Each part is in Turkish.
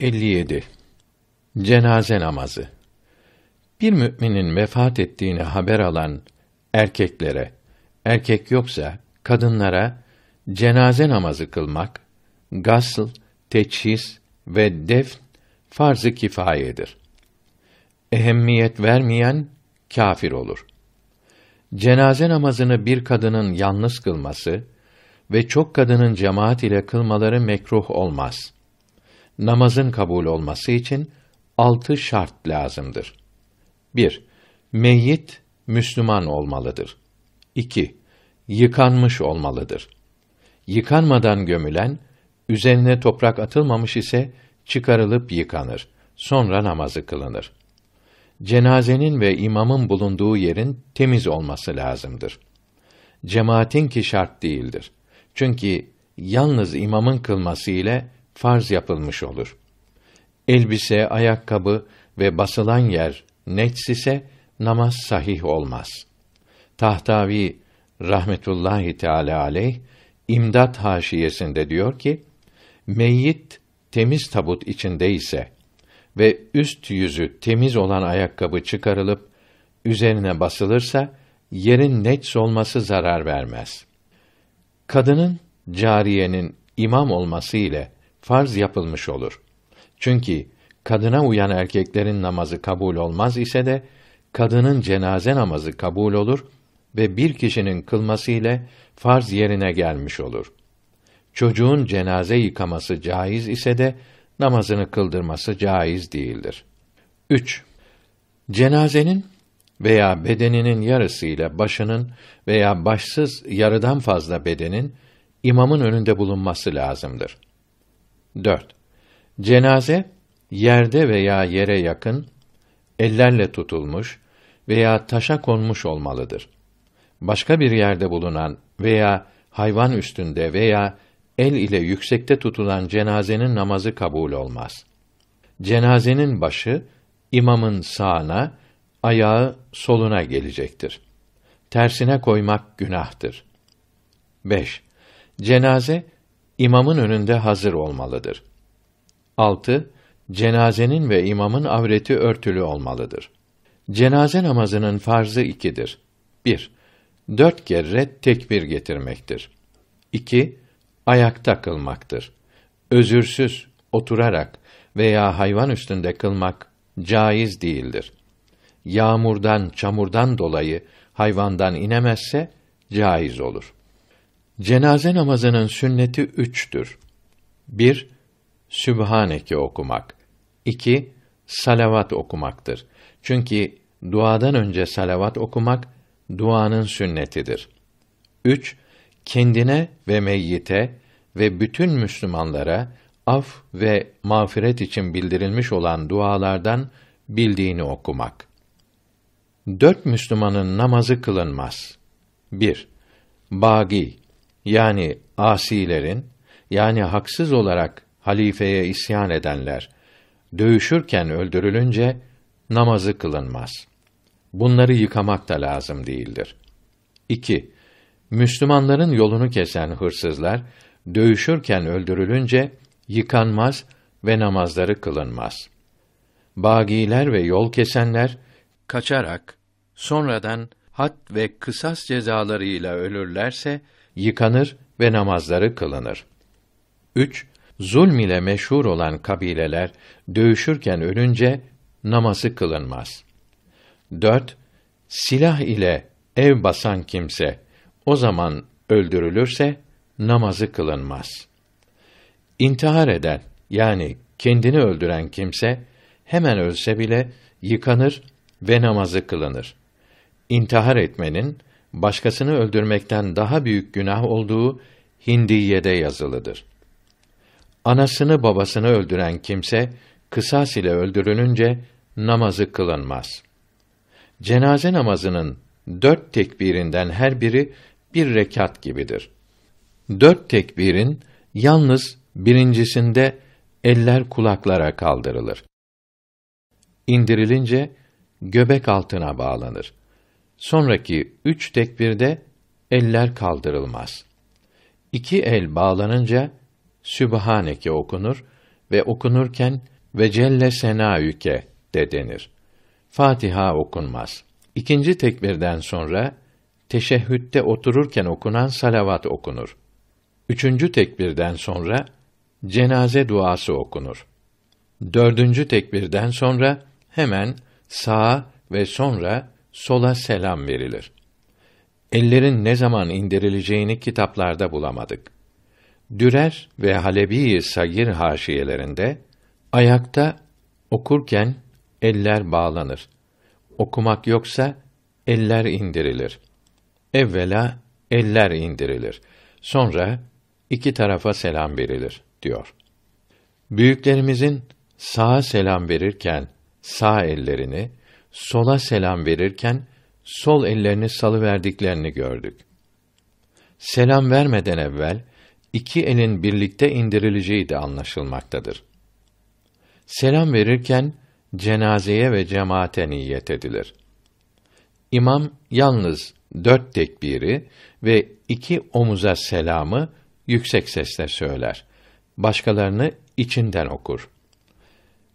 57. Cenaze namazı. Bir müminin vefat ettiğini haber alan erkeklere, erkek yoksa kadınlara cenaze namazı kılmak, gasl, teçhis ve defn farz-ı kifayedir. Ehemmiyet vermeyen kafir olur. Cenaze namazını bir kadının yalnız kılması ve çok kadının cemaat ile kılmaları mekruh olmaz.'' namazın kabul olması için altı şart lazımdır. 1. Meyyit Müslüman olmalıdır. 2. Yıkanmış olmalıdır. Yıkanmadan gömülen, üzerine toprak atılmamış ise çıkarılıp yıkanır. Sonra namazı kılınır. Cenazenin ve imamın bulunduğu yerin temiz olması lazımdır. Cemaatin ki şart değildir. Çünkü yalnız imamın kılması ile farz yapılmış olur. Elbise, ayakkabı ve basılan yer nets ise namaz sahih olmaz. Tahtavi rahmetullahi teala aleyh imdat haşiyesinde diyor ki: Meyyit temiz tabut içinde ise ve üst yüzü temiz olan ayakkabı çıkarılıp üzerine basılırsa yerin nets olması zarar vermez. Kadının cariyenin imam olması ile farz yapılmış olur. Çünkü kadına uyan erkeklerin namazı kabul olmaz ise de kadının cenaze namazı kabul olur ve bir kişinin kılması ile farz yerine gelmiş olur. Çocuğun cenaze yıkaması caiz ise de namazını kıldırması caiz değildir. 3. Cenazenin veya bedeninin yarısı ile başının veya başsız yarıdan fazla bedenin imamın önünde bulunması lazımdır. 4. Cenaze yerde veya yere yakın, ellerle tutulmuş veya taşa konmuş olmalıdır. Başka bir yerde bulunan veya hayvan üstünde veya el ile yüksekte tutulan cenazenin namazı kabul olmaz. Cenazenin başı imamın sağına, ayağı soluna gelecektir. Tersine koymak günahtır. 5. Cenaze imamın önünde hazır olmalıdır. 6. Cenazenin ve imamın avreti örtülü olmalıdır. Cenaze namazının farzı ikidir. 1. Dört kere tekbir getirmektir. 2. Ayakta kılmaktır. Özürsüz, oturarak veya hayvan üstünde kılmak caiz değildir. Yağmurdan, çamurdan dolayı hayvandan inemezse caiz olur. Cenaze namazının sünneti üçtür. 1. Sübhaneke okumak. 2. Salavat okumaktır. Çünkü duadan önce salavat okumak duanın sünnetidir. 3. Kendine ve meyyite ve bütün Müslümanlara af ve mağfiret için bildirilmiş olan dualardan bildiğini okumak. Dört Müslümanın namazı kılınmaz. 1. Bagi yani asilerin yani haksız olarak halifeye isyan edenler dövüşürken öldürülünce namazı kılınmaz. Bunları yıkamak da lazım değildir. 2. Müslümanların yolunu kesen hırsızlar dövüşürken öldürülünce yıkanmaz ve namazları kılınmaz. Bagiler ve yol kesenler kaçarak sonradan had ve kısas cezalarıyla ölürlerse yıkanır ve namazları kılınır. 3. Zulm ile meşhur olan kabileler dövüşürken ölünce namazı kılınmaz. 4. Silah ile ev basan kimse o zaman öldürülürse namazı kılınmaz. İntihar eden yani kendini öldüren kimse hemen ölse bile yıkanır ve namazı kılınır intihar etmenin başkasını öldürmekten daha büyük günah olduğu Hindiye'de yazılıdır. Anasını babasını öldüren kimse kısas ile öldürülünce namazı kılınmaz. Cenaze namazının dört tekbirinden her biri bir rekat gibidir. Dört tekbirin yalnız birincisinde eller kulaklara kaldırılır. İndirilince göbek altına bağlanır. Sonraki üç tekbirde eller kaldırılmaz. İki el bağlanınca Sübhaneke okunur ve okunurken ve celle senaüke de denir. Fatiha okunmaz. İkinci tekbirden sonra teşehhütte otururken okunan salavat okunur. Üçüncü tekbirden sonra cenaze duası okunur. Dördüncü tekbirden sonra hemen sağa ve sonra sola selam verilir. Ellerin ne zaman indirileceğini kitaplarda bulamadık. Dürer ve Halebi Sagir haşiyelerinde ayakta okurken eller bağlanır. Okumak yoksa eller indirilir. Evvela eller indirilir. Sonra iki tarafa selam verilir diyor. Büyüklerimizin sağa selam verirken sağ ellerini, sola selam verirken sol ellerini salı verdiklerini gördük. Selam vermeden evvel iki elin birlikte indirileceği de anlaşılmaktadır. Selam verirken cenazeye ve cemaate niyet edilir. İmam yalnız dört tekbiri ve iki omuza selamı yüksek sesle söyler. Başkalarını içinden okur.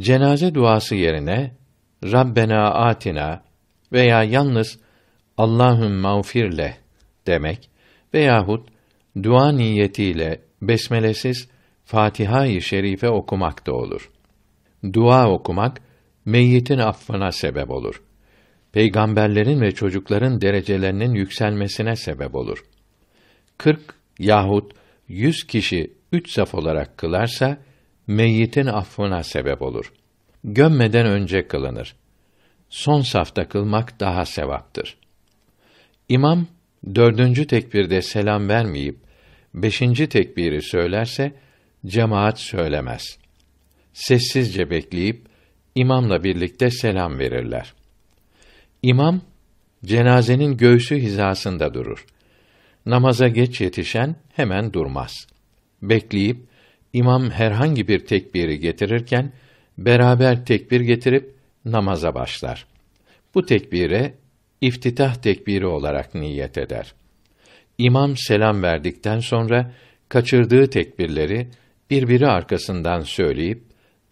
Cenaze duası yerine Rabbena atina veya yalnız Allahüm mağfirle demek veyahut dua niyetiyle besmelesiz Fatiha-i Şerife okumak da olur. Dua okumak meyyitin affına sebep olur. Peygamberlerin ve çocukların derecelerinin yükselmesine sebep olur. 40 yahut 100 kişi üç saf olarak kılarsa meyyitin affına sebep olur.'' gömmeden önce kılınır. Son safta kılmak daha sevaptır. İmam dördüncü tekbirde selam vermeyip beşinci tekbiri söylerse cemaat söylemez. Sessizce bekleyip imamla birlikte selam verirler. İmam cenazenin göğsü hizasında durur. Namaza geç yetişen hemen durmaz. Bekleyip imam herhangi bir tekbiri getirirken beraber tekbir getirip namaza başlar. Bu tekbire iftitah tekbiri olarak niyet eder. İmam selam verdikten sonra kaçırdığı tekbirleri birbiri arkasından söyleyip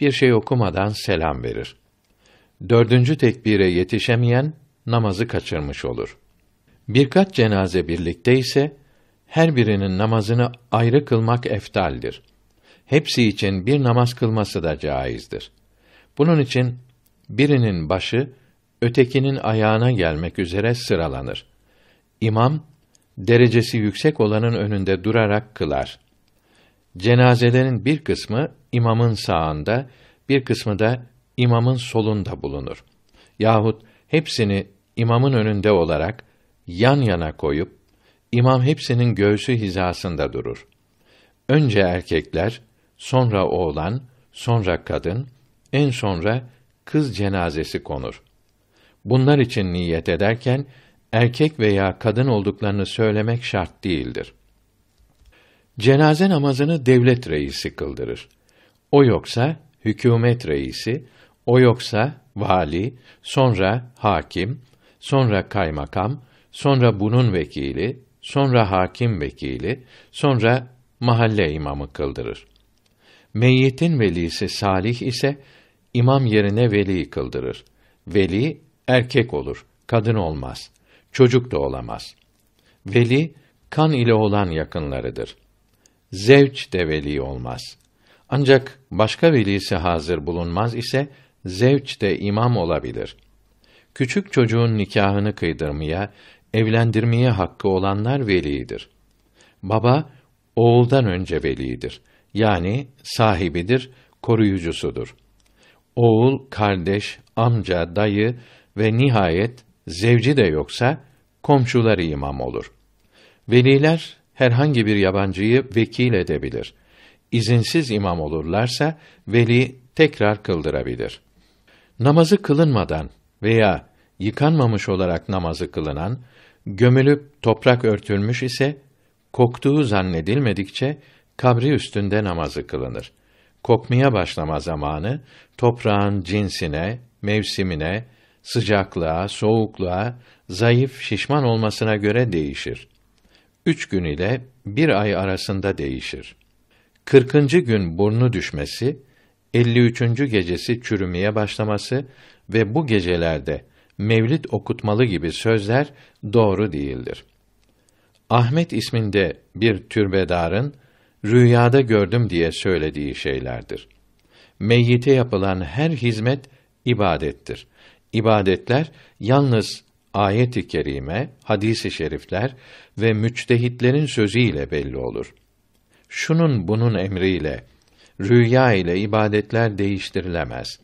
bir şey okumadan selam verir. Dördüncü tekbire yetişemeyen namazı kaçırmış olur. Birkaç cenaze birlikte ise her birinin namazını ayrı kılmak eftaldir.'' hepsi için bir namaz kılması da caizdir. Bunun için birinin başı ötekinin ayağına gelmek üzere sıralanır. İmam derecesi yüksek olanın önünde durarak kılar. Cenazelerin bir kısmı imamın sağında, bir kısmı da imamın solunda bulunur. Yahut hepsini imamın önünde olarak yan yana koyup imam hepsinin göğsü hizasında durur. Önce erkekler, sonra oğlan, sonra kadın, en sonra kız cenazesi konur. Bunlar için niyet ederken erkek veya kadın olduklarını söylemek şart değildir. Cenaze namazını devlet reisi kıldırır. O yoksa hükümet reisi, o yoksa vali, sonra hakim, sonra kaymakam, sonra bunun vekili, sonra hakim vekili, sonra mahalle imamı kıldırır. Meyyitin velisi salih ise imam yerine veli kıldırır. Veli erkek olur, kadın olmaz. Çocuk da olamaz. Veli kan ile olan yakınlarıdır. Zevç de veli olmaz. Ancak başka velisi hazır bulunmaz ise zevç de imam olabilir. Küçük çocuğun nikahını kıydırmaya, evlendirmeye hakkı olanlar velidir. Baba oğuldan önce velidir yani sahibidir, koruyucusudur. Oğul, kardeş, amca, dayı ve nihayet zevci de yoksa komşuları imam olur. Veliler herhangi bir yabancıyı vekil edebilir. İzinsiz imam olurlarsa veli tekrar kıldırabilir. Namazı kılınmadan veya yıkanmamış olarak namazı kılınan, gömülüp toprak örtülmüş ise koktuğu zannedilmedikçe kabri üstünde namazı kılınır. Kokmaya başlama zamanı toprağın cinsine, mevsimine, sıcaklığa, soğukluğa, zayıf, şişman olmasına göre değişir. Üç gün ile bir ay arasında değişir. Kırkıncı gün burnu düşmesi, 53. gecesi çürümeye başlaması ve bu gecelerde mevlid okutmalı gibi sözler doğru değildir. Ahmet isminde bir türbedarın rüyada gördüm diye söylediği şeylerdir. Meyyite yapılan her hizmet ibadettir. İbadetler yalnız ayet-i kerime, hadis-i şerifler ve müçtehitlerin sözüyle belli olur. Şunun bunun emriyle, rüya ile ibadetler değiştirilemez.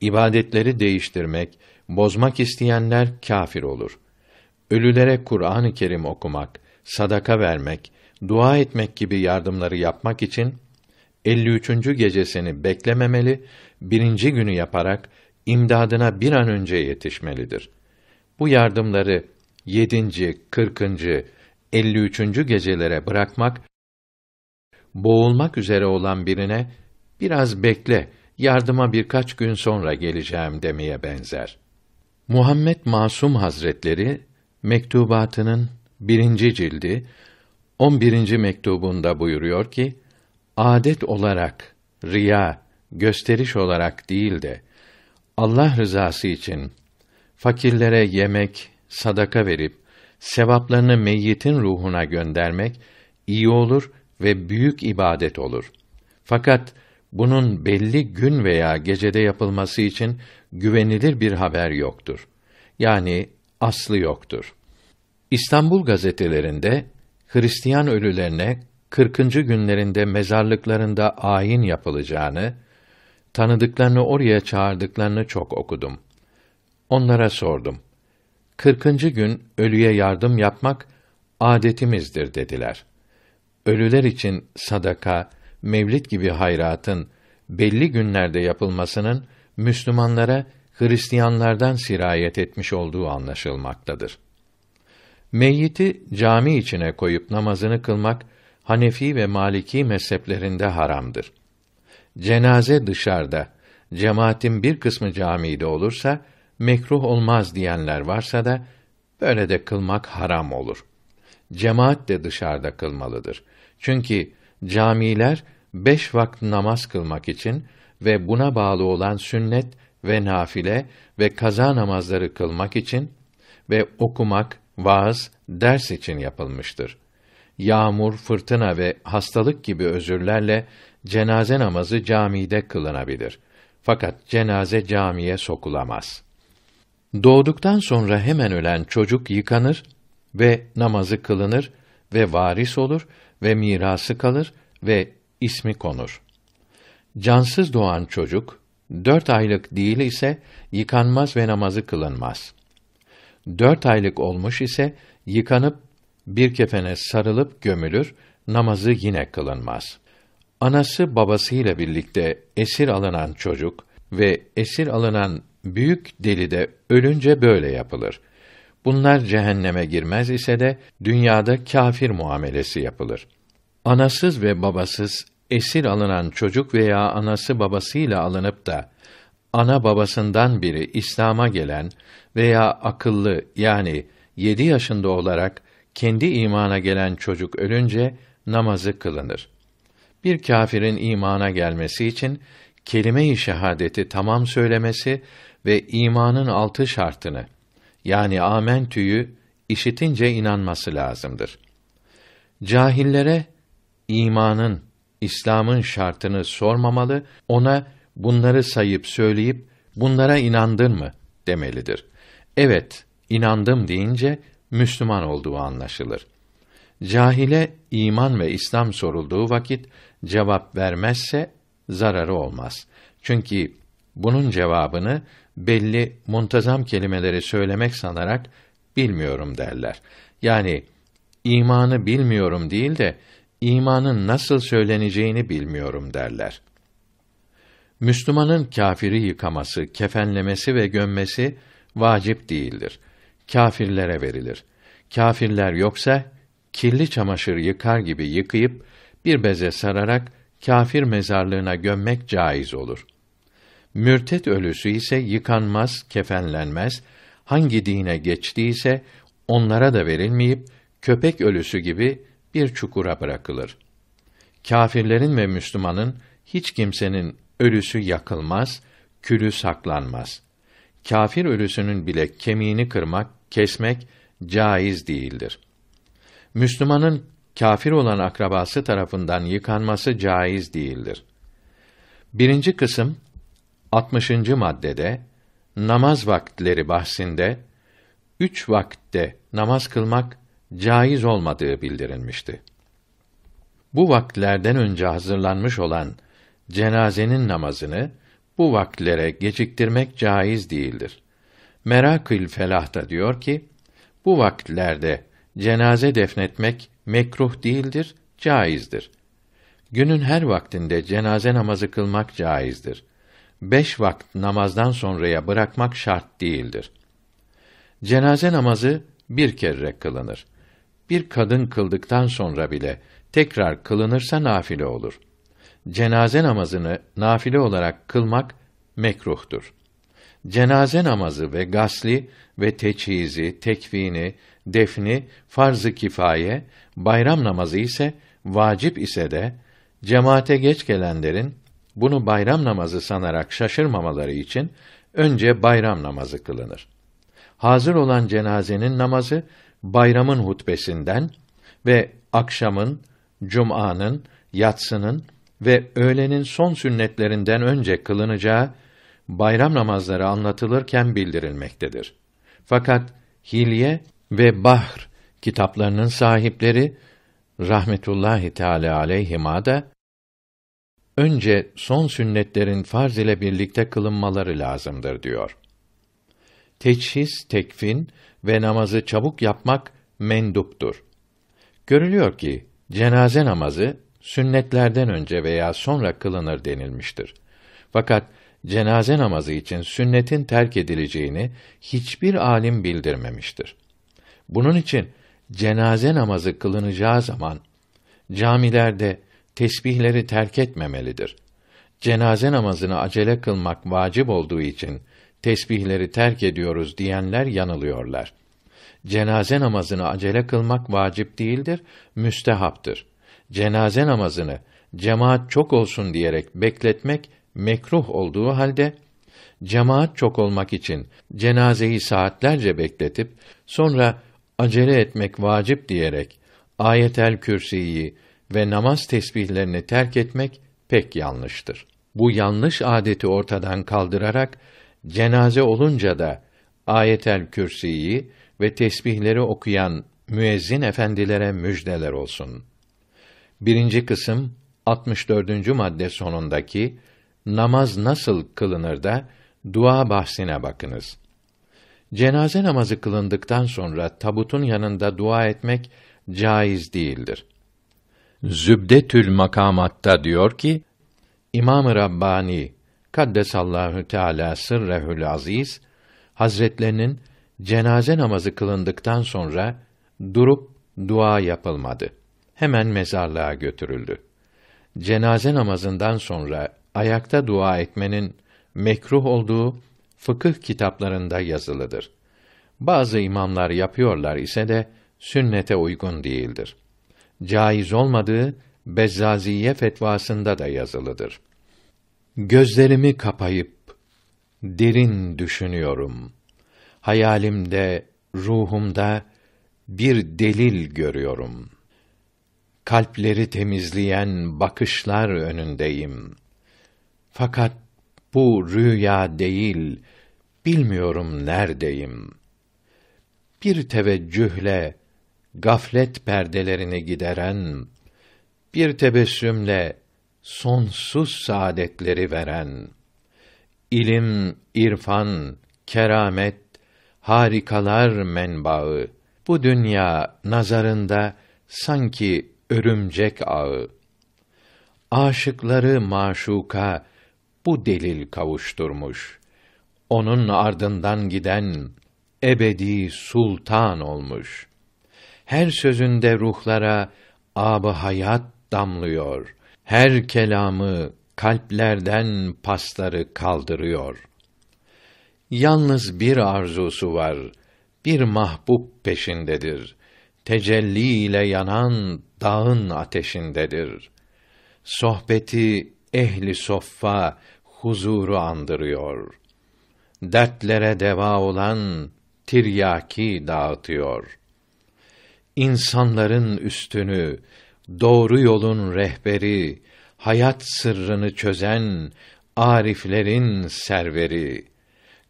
İbadetleri değiştirmek, bozmak isteyenler kafir olur. Ölülere Kur'an-ı Kerim okumak, sadaka vermek, dua etmek gibi yardımları yapmak için 53. gecesini beklememeli, birinci günü yaparak imdadına bir an önce yetişmelidir. Bu yardımları 7. 40. 53. gecelere bırakmak boğulmak üzere olan birine biraz bekle, yardıma birkaç gün sonra geleceğim demeye benzer. Muhammed Masum Hazretleri mektubatının birinci cildi 11. mektubunda buyuruyor ki: Adet olarak riya, gösteriş olarak değil de Allah rızası için fakirlere yemek, sadaka verip sevaplarını meyyitin ruhuna göndermek iyi olur ve büyük ibadet olur. Fakat bunun belli gün veya gecede yapılması için güvenilir bir haber yoktur. Yani aslı yoktur. İstanbul gazetelerinde Hristiyan ölülerine 40. günlerinde mezarlıklarında ayin yapılacağını, tanıdıklarını oraya çağırdıklarını çok okudum. Onlara sordum. 40. gün ölüye yardım yapmak adetimizdir dediler. Ölüler için sadaka, mevlid gibi hayratın belli günlerde yapılmasının Müslümanlara Hristiyanlardan sirayet etmiş olduğu anlaşılmaktadır. Meyyiti cami içine koyup namazını kılmak Hanefi ve Maliki mezheplerinde haramdır. Cenaze dışarıda, cemaatin bir kısmı camide olursa mekruh olmaz diyenler varsa da böyle de kılmak haram olur. Cemaat de dışarıda kılmalıdır. Çünkü camiler beş vakit namaz kılmak için ve buna bağlı olan sünnet ve nafile ve kaza namazları kılmak için ve okumak, Vaaz ders için yapılmıştır. Yağmur, fırtına ve hastalık gibi özürlerle cenaze namazı camide kılınabilir. Fakat cenaze camiye sokulamaz. Doğduktan sonra hemen ölen çocuk yıkanır ve namazı kılınır ve varis olur ve mirası kalır ve ismi konur. Cansız doğan çocuk, dört aylık değil ise yıkanmaz ve namazı kılınmaz. Dört aylık olmuş ise yıkanıp bir kefene sarılıp gömülür, namazı yine kılınmaz. Anası babasıyla birlikte esir alınan çocuk ve esir alınan büyük deli de ölünce böyle yapılır. Bunlar cehenneme girmez ise de dünyada kafir muamelesi yapılır. Anasız ve babasız esir alınan çocuk veya anası babasıyla alınıp da ana babasından biri İslam'a gelen veya akıllı yani yedi yaşında olarak kendi imana gelen çocuk ölünce namazı kılınır. Bir kâfirin imana gelmesi için kelime-i şehadeti tamam söylemesi ve imanın altı şartını yani amentüyü işitince inanması lazımdır. Cahillere imanın, İslam'ın şartını sormamalı, ona bunları sayıp söyleyip bunlara inandın mı demelidir. Evet, inandım deyince Müslüman olduğu anlaşılır. Cahile iman ve İslam sorulduğu vakit cevap vermezse zararı olmaz. Çünkü bunun cevabını belli muntazam kelimeleri söylemek sanarak bilmiyorum derler. Yani imanı bilmiyorum değil de imanın nasıl söyleneceğini bilmiyorum derler. Müslümanın kâfiri yıkaması, kefenlemesi ve gömmesi vacip değildir. Kâfirlere verilir. Kâfirler yoksa kirli çamaşır yıkar gibi yıkayıp bir beze sararak kâfir mezarlığına gömmek caiz olur. Mürtet ölüsü ise yıkanmaz, kefenlenmez, hangi dine geçtiyse onlara da verilmeyip köpek ölüsü gibi bir çukura bırakılır. Kâfirlerin ve Müslümanın hiç kimsenin Ölüsü yakılmaz, külü saklanmaz. Kafir ölüsünün bile kemiğini kırmak, kesmek caiz değildir. Müslümanın kafir olan akrabası tarafından yıkanması caiz değildir. Birinci kısım 60. maddede namaz vaktleri bahsinde üç vaktte namaz kılmak caiz olmadığı bildirilmişti. Bu vaktlerden önce hazırlanmış olan cenazenin namazını bu vaklere geciktirmek caiz değildir. Merakül Felah da diyor ki, bu vakitlerde cenaze defnetmek mekruh değildir, caizdir. Günün her vaktinde cenaze namazı kılmak caizdir. Beş vakit namazdan sonraya bırakmak şart değildir. Cenaze namazı bir kere kılınır. Bir kadın kıldıktan sonra bile tekrar kılınırsa nafile olur.'' cenaze namazını nafile olarak kılmak mekruhtur. Cenaze namazı ve gasli ve teçhizi, tekvini, defni farz-ı kifaye, bayram namazı ise vacip ise de cemaate geç gelenlerin bunu bayram namazı sanarak şaşırmamaları için önce bayram namazı kılınır. Hazır olan cenazenin namazı bayramın hutbesinden ve akşamın, cum'anın, yatsının ve öğlenin son sünnetlerinden önce kılınacağı bayram namazları anlatılırken bildirilmektedir. Fakat Hilye ve Bahr kitaplarının sahipleri rahmetullahi teala aleyhima da önce son sünnetlerin farz ile birlikte kılınmaları lazımdır diyor. Teçhis, tekfin ve namazı çabuk yapmak menduptur. Görülüyor ki cenaze namazı sünnetlerden önce veya sonra kılınır denilmiştir. Fakat cenaze namazı için sünnetin terk edileceğini hiçbir alim bildirmemiştir. Bunun için cenaze namazı kılınacağı zaman camilerde tesbihleri terk etmemelidir. Cenaze namazını acele kılmak vacip olduğu için tesbihleri terk ediyoruz diyenler yanılıyorlar. Cenaze namazını acele kılmak vacip değildir, müstehaptır.'' cenaze namazını cemaat çok olsun diyerek bekletmek mekruh olduğu halde cemaat çok olmak için cenazeyi saatlerce bekletip sonra acele etmek vacip diyerek ayetel kürsiyi ve namaz tesbihlerini terk etmek pek yanlıştır. Bu yanlış adeti ortadan kaldırarak cenaze olunca da ayetel kürsiyi ve tesbihleri okuyan müezzin efendilere müjdeler olsun.'' Birinci kısım 64. madde sonundaki namaz nasıl kılınır da dua bahsine bakınız. Cenaze namazı kılındıktan sonra tabutun yanında dua etmek caiz değildir. Zübdetül Makamat'ta diyor ki: İmam-ı Rabbani Kaddesallahu Teala sırrehül aziz Hazretlerinin cenaze namazı kılındıktan sonra durup dua yapılmadı hemen mezarlığa götürüldü. Cenaze namazından sonra ayakta dua etmenin mekruh olduğu fıkıh kitaplarında yazılıdır. Bazı imamlar yapıyorlar ise de sünnete uygun değildir. Caiz olmadığı Bezzaziye fetvasında da yazılıdır. Gözlerimi kapayıp derin düşünüyorum. Hayalimde, ruhumda bir delil görüyorum.'' kalpleri temizleyen bakışlar önündeyim. Fakat bu rüya değil, bilmiyorum neredeyim. Bir teveccühle gaflet perdelerini gideren, bir tebessümle sonsuz saadetleri veren, ilim, irfan, keramet, harikalar menbaı, bu dünya nazarında sanki örümcek ağı. Aşıkları maşuka bu delil kavuşturmuş. Onun ardından giden ebedi sultan olmuş. Her sözünde ruhlara ab hayat damlıyor. Her kelamı kalplerden pasları kaldırıyor. Yalnız bir arzusu var, bir mahbub peşindedir tecelli ile yanan dağın ateşindedir. Sohbeti ehli soffa huzuru andırıyor. Dertlere deva olan tiryaki dağıtıyor. İnsanların üstünü, doğru yolun rehberi, hayat sırrını çözen ariflerin serveri,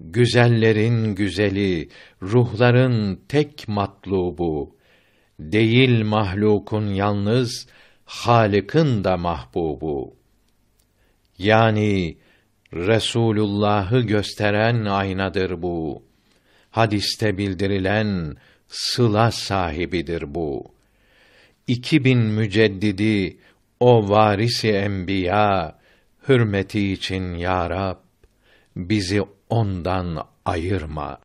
güzellerin güzeli, ruhların tek matlubu, değil mahlukun yalnız Halık'ın da mahbubu. Yani Resulullah'ı gösteren aynadır bu. Hadiste bildirilen sıla sahibidir bu. İki bin müceddidi o varisi enbiya hürmeti için ya Rab bizi ondan ayırma.